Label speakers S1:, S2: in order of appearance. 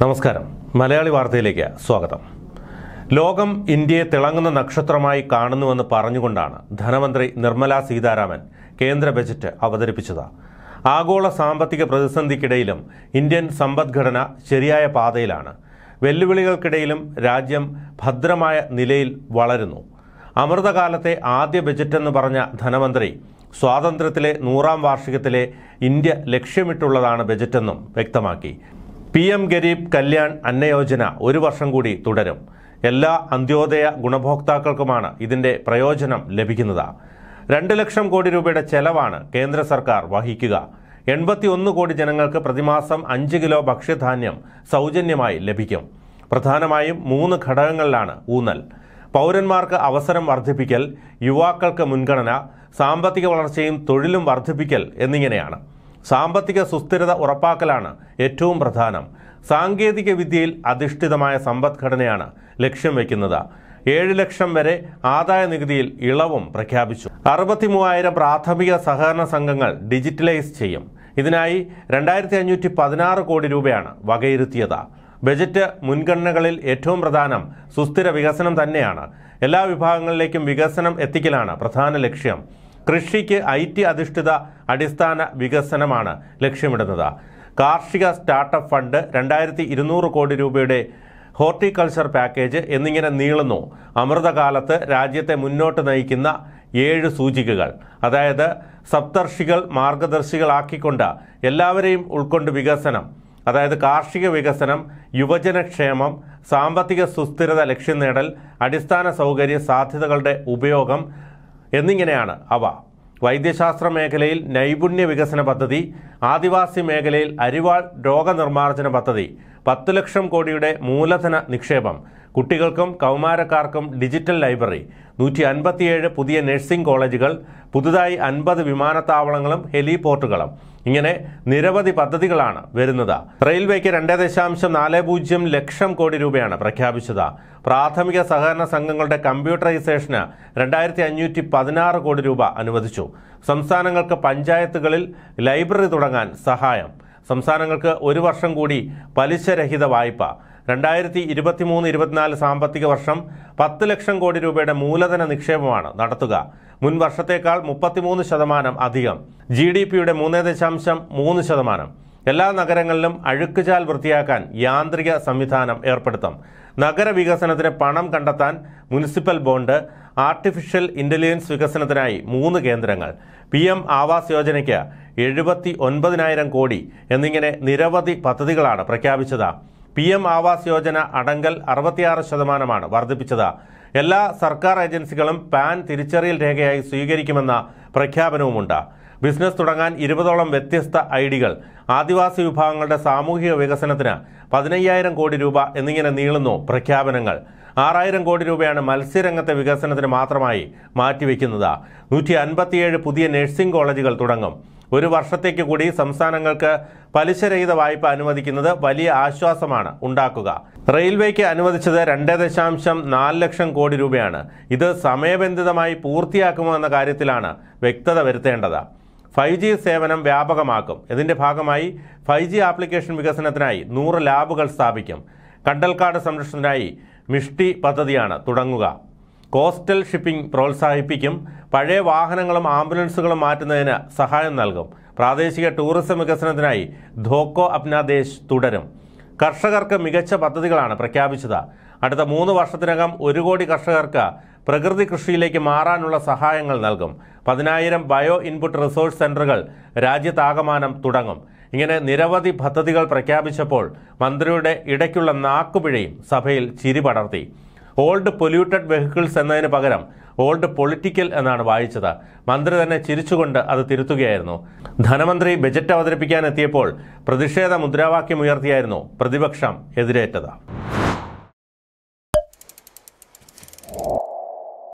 S1: നമസ്കാരം മലയാളി വാർത്തയിലേക്ക് സ്വാഗതം ലോകം ഇന്ത്യയെ തിളങ്ങുന്ന നക്ഷത്രമായി കാണുന്നുവെന്ന് പറഞ്ഞുകൊണ്ടാണ് ധനമന്ത്രി നിർമ്മലാ സീതാരാമൻ കേന്ദ്ര ബജറ്റ് അവതരിപ്പിച്ചത് ആഗോള സാമ്പത്തിക പ്രതിസന്ധിക്കിടയിലും ഇന്ത്യൻ സമ്പദ്ഘടന ശരിയായ പാതയിലാണ് വെല്ലുവിളികൾക്കിടയിലും രാജ്യം ഭദ്രമായ നിലയിൽ വളരുന്നു അമൃതകാലത്തെ ആദ്യ ബജറ്റെന്ന് പറഞ്ഞ ധനമന്ത്രി സ്വാതന്ത്ര്യത്തിലെ നൂറാം വാർഷികത്തിലെ ഇന്ത്യ ലക്ഷ്യമിട്ടുള്ളതാണ് ബജറ്റെന്നും വ്യക്തമാക്കി പി എം ഗരീബ് കല്യാൺ അന്നയോജന ഒരു വർഷം കൂടി തുടരും എല്ലാ അന്ത്യോദയ ഗുണഭോക്താക്കൾക്കുമാണ് ഇതിന്റെ പ്രയോജനം ലഭിക്കുന്നത് രണ്ട് ലക്ഷം കോടി രൂപയുടെ ചെലവാണ് കേന്ദ്ര സർക്കാർ വഹിക്കുക എൺപത്തിയൊന്ന് കോടി ജനങ്ങൾക്ക് പ്രതിമാസം അഞ്ച് കിലോ ഭക്ഷ്യധാന്യം സൗജന്യമായി ലഭിക്കും പ്രധാനമായും മൂന്ന് ഘടകങ്ങളിലാണ് ഊന്നൽ പൗരന്മാർക്ക് അവസരം വർദ്ധിപ്പിക്കൽ യുവാക്കൾക്ക് മുൻഗണന സാമ്പത്തിക വളർച്ചയും തൊഴിലും വർദ്ധിപ്പിക്കൽ എന്നിങ്ങനെയാണ് സാമ്പത്തിക സുസ്ഥിരത ഉറപ്പാക്കലാണ് ഏറ്റവും പ്രധാനം സാങ്കേതിക വിദ്യയിൽ അധിഷ്ഠിതമായ സമ്പദ്ഘടനയാണ് ലക്ഷ്യം വയ്ക്കുന്നത് ഏഴ് ലക്ഷം വരെ ആദായ നികുതിയിൽ ഇളവും പ്രഖ്യാപിച്ചു അറുപത്തി മൂവായിരം പ്രാഥമിക സഹകരണ സംഘങ്ങൾ ഡിജിറ്റലൈസ് ചെയ്യും ഇതിനായി രണ്ടായിരത്തി അഞ്ഞൂറ്റി പതിനാറ് കോടി രൂപയാണ് വകയിരുത്തിയത് ബജറ്റ് മുൻഗണനകളിൽ ഏറ്റവും പ്രധാനം സുസ്ഥിര വികസനം തന്നെയാണ് എല്ലാ വിഭാഗങ്ങളിലേക്കും വികസനം എത്തിക്കലാണ് പ്രധാന ലക്ഷ്യം കൃഷിക്ക് ഐ ടി അധിഷ്ഠിത അടിസ്ഥാന വികസനമാണ് ലക്ഷ്യമിടുന്നത് കാർഷിക സ്റ്റാർട്ടപ്പ് ഫണ്ട് രണ്ടായിരത്തി ഇരുന്നൂറ് കോടി രൂപയുടെ ഹോർട്ടിക്കൾച്ചർ പാക്കേജ് എന്നിങ്ങനെ നീളുന്നു അമൃതകാലത്ത് രാജ്യത്തെ മുന്നോട്ട് നയിക്കുന്ന ഏഴ് സൂചികകൾ അതായത് സപ്തർഷികൾ മാർഗദർശികളാക്കിക്കൊണ്ട് എല്ലാവരെയും ഉൾക്കൊണ്ട് വികസനം അതായത് കാർഷിക വികസനം യുവജനക്ഷേമം സാമ്പത്തിക സുസ്ഥിരത ലക്ഷ്യം നേടൽ അടിസ്ഥാന സൗകര്യ സാധ്യതകളുടെ ഉപയോഗം എന്നിങ്ങനെയാണ് അവ വൈദ്യശാസ്ത്ര മേഖലയിൽ നൈപുണ്യ വികസന പദ്ധതി ആദിവാസി മേഖലയിൽ അരിവാൾ രോഗനിർമ്മാർജ്ജന പദ്ധതി പത്തു ലക്ഷം കോടിയുടെ മൂലധന നിക്ഷേപം കുട്ടികൾക്കും കൗമാരക്കാർക്കും ഡിജിറ്റൽ ലൈബ്രറി നൂറ്റി അൻപത്തിയേഴ് പുതിയ നഴ്സിംഗ് കോളേജുകൾ പുതുതായി അൻപത് വിമാനത്താവളങ്ങളും ഹെലിപോർട്ടുകളും ഇങ്ങനെ നിരവധി പദ്ധതികളാണ് വരുന്നത് റെയിൽവേക്ക് രണ്ട് ദശാംശം നാല് പൂജ്യം ലക്ഷം കോടി രൂപയാണ് പ്രഖ്യാപിച്ചത് പ്രാഥമിക സഹകരണ സംഘങ്ങളുടെ കമ്പ്യൂട്ടറൈസേഷന് രണ്ടായിരത്തി അഞ്ഞൂറ്റി പതിനാറ് കോടി രൂപ അനുവദിച്ചു സംസ്ഥാനങ്ങൾക്ക് പഞ്ചായത്തുകളിൽ ലൈബ്രറി തുടങ്ങാൻ സഹായം സംസ്ഥാനങ്ങൾക്ക് ഒരു വർഷം കൂടി പലിശരഹിത വായ്പ രണ്ടായിരത്തി മൂന്ന് ഇരുപത്തിനാല് സാമ്പത്തിക വർഷം പത്ത് ലക്ഷം കോടി രൂപയുടെ മൂലധന നിക്ഷേപമാണ് നടത്തുക മുൻ വർഷത്തേക്കാൾ മുപ്പത്തിമൂന്ന് ശതമാനം അധികം ജി ഡി പിയുടെ മൂന്ന് ദശാംശം മൂന്ന് ശതമാനം എല്ലാ നഗരങ്ങളിലും അഴുക്കുചാൽ വൃത്തിയാക്കാൻ യാന്ത്രിക സംവിധാനം ഏർപ്പെടുത്തും നഗരവികസനത്തിന് പണം കണ്ടെത്താൻ മുനിസിപ്പൽ ബോണ്ട് ആർട്ടിഫിഷ്യൽ ഇന്റലിജൻസ് വികസനത്തിനായി മൂന്ന് കേന്ദ്രങ്ങൾ പി എം ആവാസ് യോജനയ്ക്ക് എഴുപത്തി ഒൻപതിനായിരം കോടി എന്നിങ്ങനെ നിരവധി പദ്ധതികളാണ് പ്രഖ്യാപിച്ചത് പി എം ആവാസ് യോജന അടങ്കൽ അറുപത്തിയാറ് ശതമാനമാണ് വർദ്ധിപ്പിച്ചത് എല്ലാ സർക്കാർ ഏജൻസികളും പാൻ തിരിച്ചറിയൽ രേഖയായി സ്വീകരിക്കുമെന്ന പ്രഖ്യാപനവുമുണ്ട് ബിസിനസ് തുടങ്ങാൻ ഇരുപതോളം വ്യത്യസ്ത ഐഡികൾ ആദിവാസി വിഭാഗങ്ങളുടെ സാമൂഹിക വികസനത്തിന് പതിനയ്യായിരം കോടി രൂപ എന്നിങ്ങനെ നീളുന്നു പ്രഖ്യാപനങ്ങൾ ആറായിരം കോടി രൂപയാണ് മത്സ്യരംഗത്തെ വികസനത്തിന് മാത്രമായി മാറ്റിവെക്കുന്നത് നൂറ്റി അൻപത്തിയേഴ് പുതിയ നഴ്സിംഗ് കോളേജുകൾ തുടങ്ങും ഒരു വർഷത്തേക്ക് കൂടി സംസ്ഥാനങ്ങൾക്ക് പലിശരഹിത വായ്പ അനുവദിക്കുന്നത് വലിയ ആശ്വാസമാണ് ഉണ്ടാക്കുക റെയിൽവേക്ക് അനുവദിച്ചത് രണ്ട് ദശാംശം നാല് ലക്ഷം കോടി രൂപയാണ് ഇത് സമയബന്ധിതമായി പൂർത്തിയാക്കുമോ എന്ന കാര്യത്തിലാണ് വ്യക്തത വരുത്തേണ്ടത് ഫൈവ് ജി സേവനം വ്യാപകമാക്കും ഇതിന്റെ ഭാഗമായി ഫൈവ് ജി ആപ്ലിക്കേഷൻ വികസനത്തിനായി നൂറ് ലാബുകൾ സ്ഥാപിക്കും കണ്ടൽക്കാട് സംരക്ഷണത്തിനായി മിഷ്ടി പദ്ധതിയാണ് തുടങ്ങുക കോസ്റ്റൽ ഷിപ്പിംഗ് പ്രോത്സാഹിപ്പിക്കും പഴയ വാഹനങ്ങളും ആംബുലൻസുകളും മാറ്റുന്നതിന് സഹായം നൽകും പ്രാദേശിക ടൂറിസം വികസനത്തിനായി ധോക്കോ അപ്നാദേശ് തുടരും കർഷകർക്ക് മികച്ച പദ്ധതികളാണ് പ്രഖ്യാപിച്ചത് അടുത്ത മൂന്ന് വർഷത്തിനകം ഒരു കോടി കർഷകർക്ക് പ്രകൃതി കൃഷിയിലേക്ക് മാറാനുള്ള സഹായങ്ങൾ നൽകും പതിനായിരം ബയോ ഇൻപുട്ട് റിസോഴ്സ് സെന്ററുകൾ രാജ്യത്താകമാനം തുടങ്ങും ഇങ്ങനെ നിരവധി പദ്ധതികൾ പ്രഖ്യാപിച്ചപ്പോൾ മന്ത്രിയുടെ ഇടയ്ക്കുള്ള നാക്കുപിഴയും സഭയിൽ ചിരി പടർത്തി ഓൾഡ് പൊല്യൂട്ടഡ് വെഹിക്കിൾസ് എന്നതിന് പകരം ഓൾഡ് പൊളിറ്റിക്കൽ എന്നാണ് വായിച്ചത് മന്ത്രി തന്നെ ചിരിച്ചുകൊണ്ട് അത് തിരുത്തുകയായിരുന്നു ധനമന്ത്രി ബജറ്റ് അവതരിപ്പിക്കാൻ എത്തിയപ്പോൾ മുദ്രാവാക്യം ഉയർത്തിയായിരുന്നു പ്രതിപക്ഷം എതിരേറ്റത്